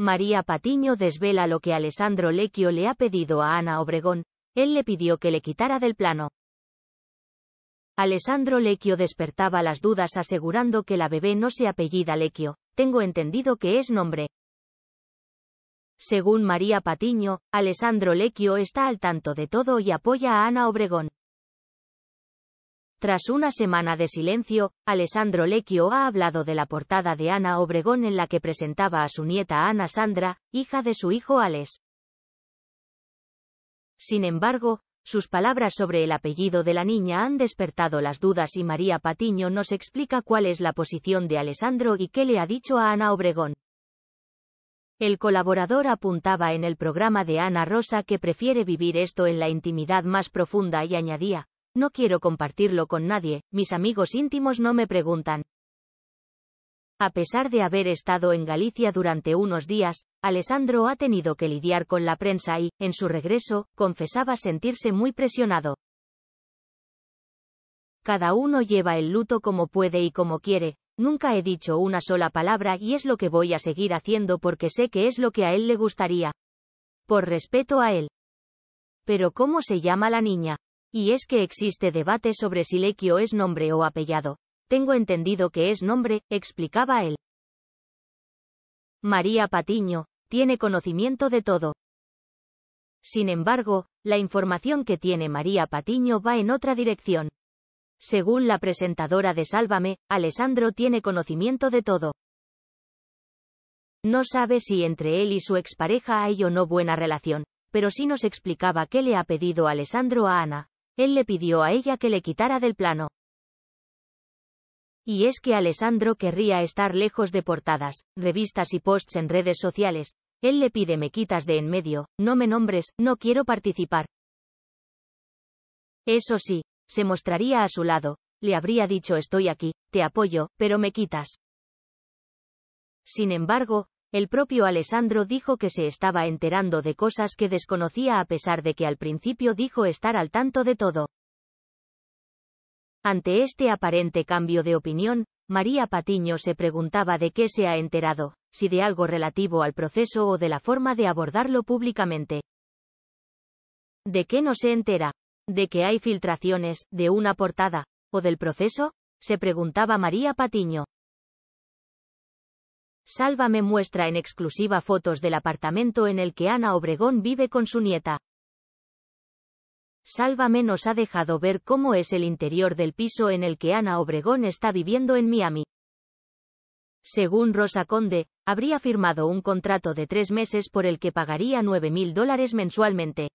María Patiño desvela lo que Alessandro Lecchio le ha pedido a Ana Obregón, él le pidió que le quitara del plano. Alessandro Lecchio despertaba las dudas asegurando que la bebé no se apellida Lecchio, tengo entendido que es nombre. Según María Patiño, Alessandro Lecchio está al tanto de todo y apoya a Ana Obregón. Tras una semana de silencio, Alessandro Lecchio ha hablado de la portada de Ana Obregón en la que presentaba a su nieta Ana Sandra, hija de su hijo Alex. Sin embargo, sus palabras sobre el apellido de la niña han despertado las dudas y María Patiño nos explica cuál es la posición de Alessandro y qué le ha dicho a Ana Obregón. El colaborador apuntaba en el programa de Ana Rosa que prefiere vivir esto en la intimidad más profunda y añadía, no quiero compartirlo con nadie, mis amigos íntimos no me preguntan. A pesar de haber estado en Galicia durante unos días, Alessandro ha tenido que lidiar con la prensa y, en su regreso, confesaba sentirse muy presionado. Cada uno lleva el luto como puede y como quiere, nunca he dicho una sola palabra y es lo que voy a seguir haciendo porque sé que es lo que a él le gustaría. Por respeto a él. Pero ¿cómo se llama la niña? Y es que existe debate sobre si Lequio es nombre o apellado. Tengo entendido que es nombre, explicaba él. María Patiño, tiene conocimiento de todo. Sin embargo, la información que tiene María Patiño va en otra dirección. Según la presentadora de Sálvame, Alessandro tiene conocimiento de todo. No sabe si entre él y su expareja hay o no buena relación, pero sí nos explicaba qué le ha pedido Alessandro a Ana él le pidió a ella que le quitara del plano. Y es que Alessandro querría estar lejos de portadas, revistas y posts en redes sociales, él le pide me quitas de en medio, no me nombres, no quiero participar. Eso sí, se mostraría a su lado, le habría dicho estoy aquí, te apoyo, pero me quitas. Sin embargo, el propio Alessandro dijo que se estaba enterando de cosas que desconocía a pesar de que al principio dijo estar al tanto de todo. Ante este aparente cambio de opinión, María Patiño se preguntaba de qué se ha enterado, si de algo relativo al proceso o de la forma de abordarlo públicamente. ¿De qué no se entera? ¿De que hay filtraciones, de una portada, o del proceso? se preguntaba María Patiño. Sálvame muestra en exclusiva fotos del apartamento en el que Ana Obregón vive con su nieta. Sálvame nos ha dejado ver cómo es el interior del piso en el que Ana Obregón está viviendo en Miami. Según Rosa Conde, habría firmado un contrato de tres meses por el que pagaría 9.000 dólares mensualmente.